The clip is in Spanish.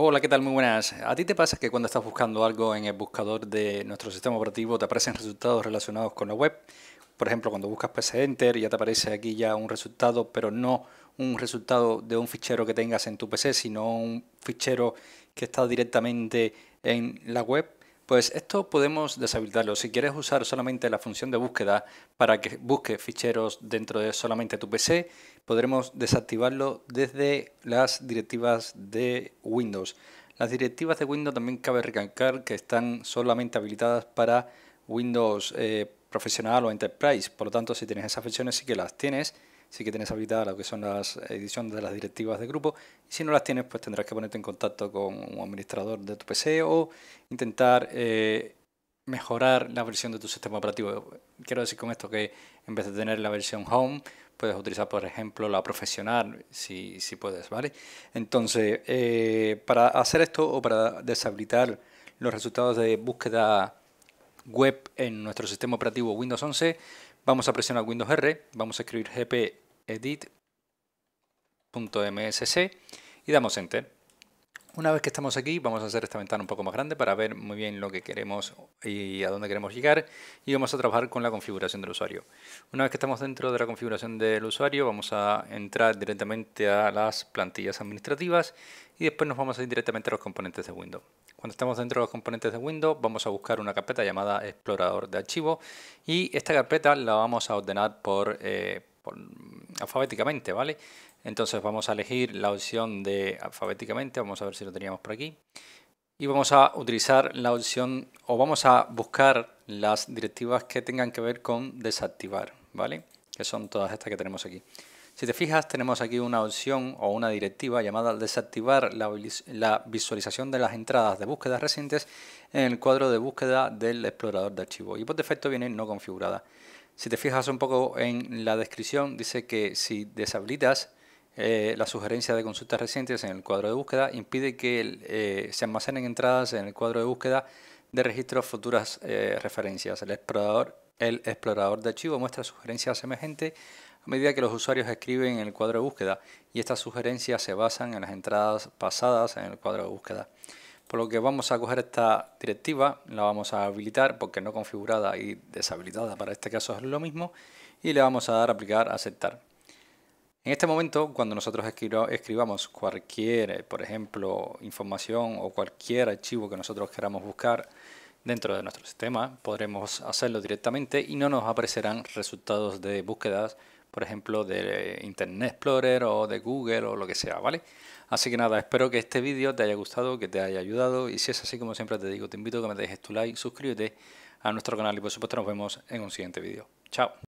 Hola, ¿qué tal? Muy buenas. ¿A ti te pasa que cuando estás buscando algo en el buscador de nuestro sistema operativo te aparecen resultados relacionados con la web? Por ejemplo, cuando buscas PC Enter ya te aparece aquí ya un resultado, pero no un resultado de un fichero que tengas en tu PC, sino un fichero que está directamente en la web pues esto podemos deshabilitarlo. Si quieres usar solamente la función de búsqueda para que busque ficheros dentro de solamente tu PC, podremos desactivarlo desde las directivas de Windows. Las directivas de Windows también cabe recalcar que están solamente habilitadas para Windows eh, profesional o Enterprise. Por lo tanto, si tienes esas funciones sí que las tienes sí que tienes habilitada lo que son las ediciones de las directivas de grupo. si no las tienes, pues tendrás que ponerte en contacto con un administrador de tu PC o intentar eh, mejorar la versión de tu sistema operativo. Quiero decir con esto que en vez de tener la versión home, puedes utilizar, por ejemplo, la profesional, si, puedes, ¿vale? Entonces, eh, para hacer esto o para deshabilitar los resultados de búsqueda web en nuestro sistema operativo Windows 11, Vamos a presionar Windows R, vamos a escribir gpedit.msc y damos Enter. Una vez que estamos aquí, vamos a hacer esta ventana un poco más grande para ver muy bien lo que queremos y a dónde queremos llegar. Y vamos a trabajar con la configuración del usuario. Una vez que estamos dentro de la configuración del usuario, vamos a entrar directamente a las plantillas administrativas y después nos vamos a ir directamente a los componentes de Windows. Cuando estamos dentro de los componentes de Windows vamos a buscar una carpeta llamada explorador de archivos y esta carpeta la vamos a ordenar por eh, mm, alfabéticamente, ¿vale? Entonces vamos a elegir la opción de alfabéticamente, vamos a ver si lo teníamos por aquí. Y vamos a utilizar la opción o vamos a buscar las directivas que tengan que ver con desactivar, ¿vale? Que son todas estas que tenemos aquí. Si te fijas, tenemos aquí una opción o una directiva llamada desactivar la, visualización de las entradas de búsquedas recientes en el cuadro de búsqueda del explorador de archivo. y por defecto viene no configurada. Si te fijas un poco en la descripción, dice que si deshabilitas eh, la sugerencia de consultas recientes en el cuadro de búsqueda, impide que eh, se almacenen entradas en el cuadro de búsqueda de registros futuras eh, referencias. El explorador, de archivo muestra sugerencias semejantes medida que los usuarios escriben en el cuadro de búsqueda y estas sugerencias se basan en las entradas pasadas en el cuadro de búsqueda. Por lo que vamos a coger esta directiva, la vamos a habilitar porque no configurada y deshabilitada para este caso es lo mismo y le vamos a dar a aplicar aceptar. En este momento, cuando nosotros escribamos cualquier, eh, por ejemplo, información o cualquier archivo que nosotros queramos buscar dentro de nuestro sistema, podremos hacerlo directamente y no nos aparecerán resultados de búsquedas por ejemplo, de Internet Explorer o de Google o lo que sea, ¿vale? Así que nada, espero que este vídeo te haya gustado, que te haya ayudado y si es así, como siempre te digo, te invito a que me dejes tu like, suscríbete a nuestro canal y por supuesto nos vemos en un siguiente vídeo. ¡Chao!